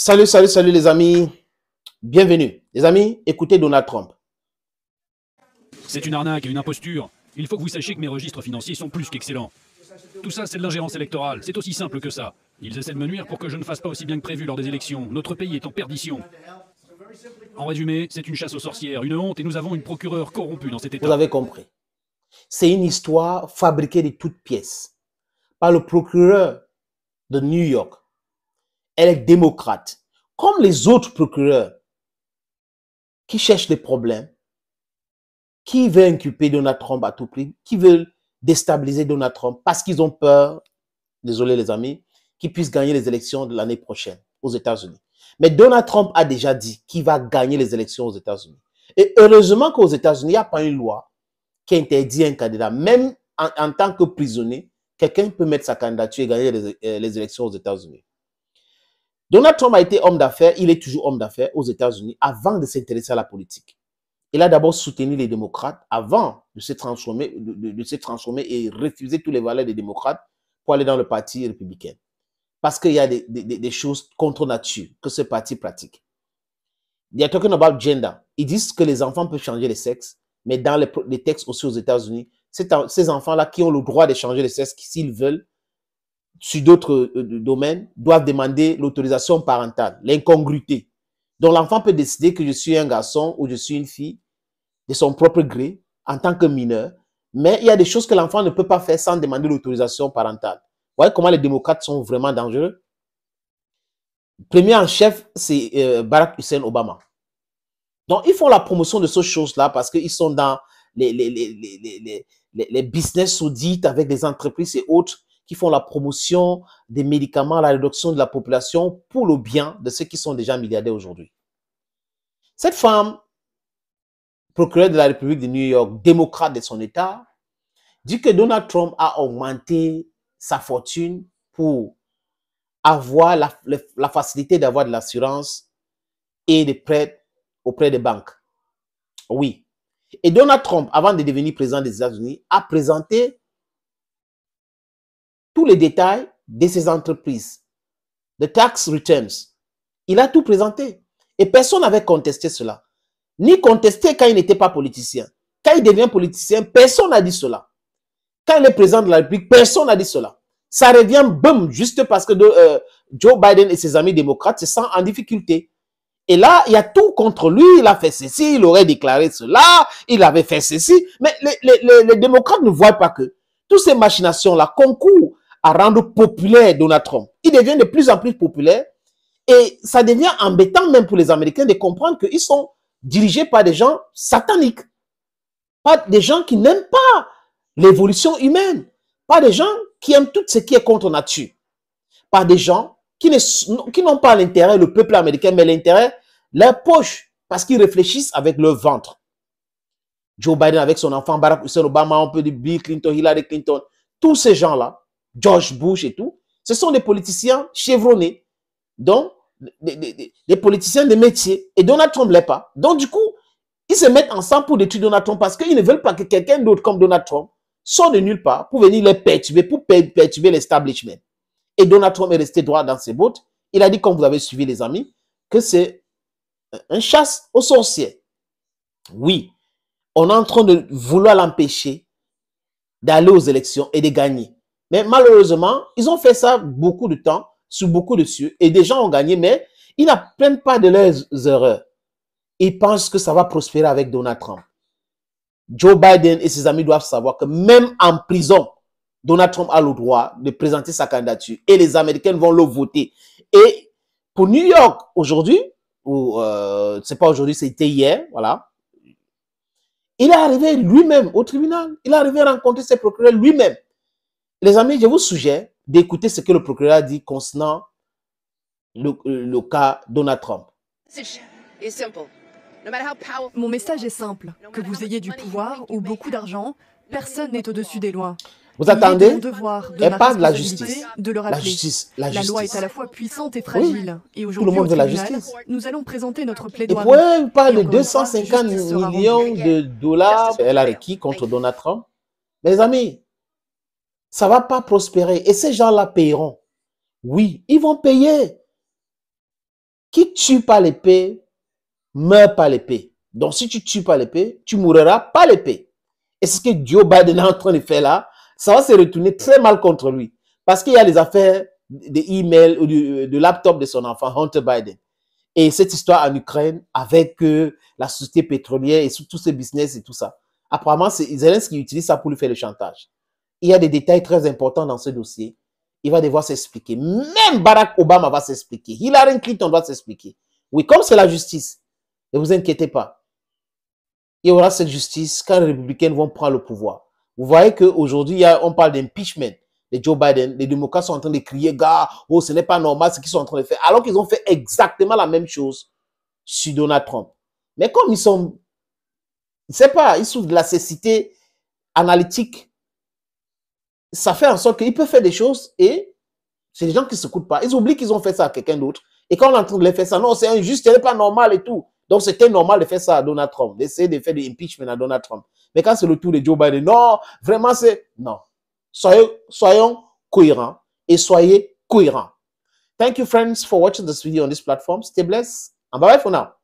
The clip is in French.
Salut, salut, salut les amis. Bienvenue. Les amis, écoutez Donald Trump. C'est une arnaque et une imposture. Il faut que vous sachiez que mes registres financiers sont plus qu'excellents. Tout ça, c'est de l'ingérence électorale. C'est aussi simple que ça. Ils essaient de me nuire pour que je ne fasse pas aussi bien que prévu lors des élections. Notre pays est en perdition. En résumé, c'est une chasse aux sorcières, une honte, et nous avons une procureure corrompue dans cet État. Vous avez compris. C'est une histoire fabriquée de toutes pièces par le procureur de New York, elle est démocrate. Comme les autres procureurs qui cherchent des problèmes, qui veulent inculper Donald Trump à tout prix, qui veulent déstabiliser Donald Trump parce qu'ils ont peur, désolé les amis, qu'il puisse gagner les élections de l'année prochaine aux États-Unis. Mais Donald Trump a déjà dit qu'il va gagner les élections aux États-Unis. Et heureusement qu'aux États-Unis, il n'y a pas une loi qui interdit un candidat, même en, tant que prisonnier, quelqu'un peut mettre sa candidature et gagner les euh, élections aux États-Unis. Donald Trump a été homme d'affaires, il est toujours homme d'affaires aux États-Unis avant de s'intéresser à la politique. Il a d'abord soutenu les démocrates avant de se transformer, de, se transformer et refuser tous les valeurs des démocrates pour aller dans le parti républicain. Parce qu'il y a des, choses contre nature que ce parti pratique. They talking about gender. Ils disent que les enfants peuvent changer de sexe, mais dans les, textes aussi aux États-Unis, ces, ces enfants-là qui ont le droit de changer de sexe s'ils veulent, sur d'autres euh, domaines doivent demander l'autorisation parentale, l'incongruité. Donc l'enfant peut décider que je suis un garçon ou je suis une fille de son propre gré en tant que mineur, mais il y a des choses que l'enfant ne peut pas faire sans demander l'autorisation parentale. Vous voyez comment les démocrates sont vraiment dangereux Premier en chef, c'est euh, Barack Hussein Obama. Donc ils font la promotion de ces choses-là parce qu'ils sont dans les, les, business audits avec des entreprises et autres qui font la promotion des médicaments, la réduction de la population pour le bien de ceux qui sont déjà milliardaires aujourd'hui. Cette femme, procureure de la République de New York, démocrate de son État, dit que Donald Trump a augmenté sa fortune pour avoir la, la facilité d'avoir de l'assurance et des prêts auprès des banques. Oui. Et Donald Trump, avant de devenir président des États-Unis, a présenté tous les détails de ses entreprises, de tax returns. Il a tout présenté. Et personne n'avait contesté cela. Ni contesté quand il n'était pas politicien. Quand il devient politicien, personne n'a dit cela. Quand il est président de la République, personne n'a dit cela. Ça revient, boum, juste parce que euh, Joe Biden et ses amis démocrates se sentent en difficulté. Et là, il y a tout contre lui. Il a fait ceci, il aurait déclaré cela, il avait fait ceci. Mais les, les démocrates ne voient pas que toutes ces machinations-là concourent à rendre populaire Donald Trump. Il devient de plus en plus populaire et ça devient embêtant même pour les Américains de comprendre qu'ils sont dirigés par des gens sataniques, pas des gens qui n'aiment pas l'évolution humaine, pas des gens qui aiment tout ce qui est contre nature, par des gens qui n'ont pas l'intérêt, le peuple américain, mais l'intérêt, leur poche, parce qu'ils réfléchissent avec leur ventre. Joe Biden avec son enfant, Barack Obama, on peut de Bill Clinton, Hillary Clinton, tous ces gens-là, George Bush et tout, ce sont des politiciens chevronnés, donc des, des politiciens de métier. Et Donald Trump ne l'est pas. Donc, du coup, ils se mettent ensemble pour détruire Donald Trump parce qu'ils ne veulent pas que quelqu'un d'autre comme Donald Trump sorte de nulle part pour venir les perturber, pour perturber l'establishment. Et Donald Trump est resté droit dans ses bottes. Il a dit, comme vous avez suivi les amis, que c'est un chasse aux sorciers. Oui, on est en train de vouloir l'empêcher d'aller aux élections et de gagner. Mais malheureusement, ils ont fait ça beaucoup de temps, sous beaucoup de cieux, et des gens ont gagné, mais ils n'apprennent pas de leurs erreurs. Ils pensent que ça va prospérer avec Donald Trump. Joe Biden et ses amis doivent savoir que même en prison, Donald Trump a le droit de présenter sa candidature et les Américains vont le voter. Et pour New York, aujourd'hui, ou euh, c'est pas aujourd'hui, c'était hier, voilà, il est arrivé lui-même au tribunal. Il est arrivé à rencontrer ses procureurs lui-même. Les amis, je vous suggère d'écouter ce que le procureur a dit concernant le, cas Donald Trump. Mon message est simple. Que vous ayez du pouvoir ou beaucoup d'argent, personne n'est au-dessus des lois. Vous attendez de Elle parle de la justice. De la justice. La, justice. la loi est à la fois puissante et fragile. Et aujourd'hui, Nous allons présenter notre plaidoyer. Et pour elle parle de 250 millions de dollars. qu'elle a requis contre Donald Trump. Mes amis, ça va pas prospérer. Et ces gens-là paieront. Oui, ils vont payer. Qui tue pas l'épée, meurt pas l'épée. Donc, si tu tues pas l'épée, tu mourras pas l'épée. Et ce que Joe Biden est en train de faire là. Ça va se retourner très mal contre lui. Parce qu'il y a les affaires des emails ou du, laptop de son enfant, Hunter Biden. Et cette histoire en Ukraine avec euh, la société pétrolière et tous ces business et tout ça. Apparemment, c'est Zelensky qui utilise ça pour lui faire le chantage. Il y a des détails très importants dans ce dossier. Il va devoir s'expliquer. Même Barack Obama va s'expliquer. Hillary Clinton va s'expliquer. Oui, comme c'est la justice, ne vous inquiétez pas. Il y aura cette justice quand les républicains vont prendre le pouvoir. Vous voyez qu'aujourd'hui, on parle d'impeachment de Joe Biden. Les démocrates sont en train de crier, gars, oh, ce n'est pas normal ce qu'ils sont en train de faire. Alors qu'ils ont fait exactement la même chose sur Donald Trump. Mais comme ils sont, je sais pas, ils souffrent de la cécité analytique ça fait en sorte qu'ils peuvent faire des choses et c'est des gens qui ne s'écoutent pas. Ils oublient qu'ils ont fait ça à quelqu'un d'autre. Et quand on est en train de les faire ça, non, c'est injuste, ce n'est pas normal et tout. Donc, c'était normal de faire ça à Donald Trump, d'essayer de faire de l'impeachment à Donald Trump. Mais quand c'est le tour de Joe Biden, non, vraiment, c'est... Non. Soyons, soyons cohérents et soyez cohérents. Thank you, friends, for watching this video on this platform. Stay blessed and bye-bye for now.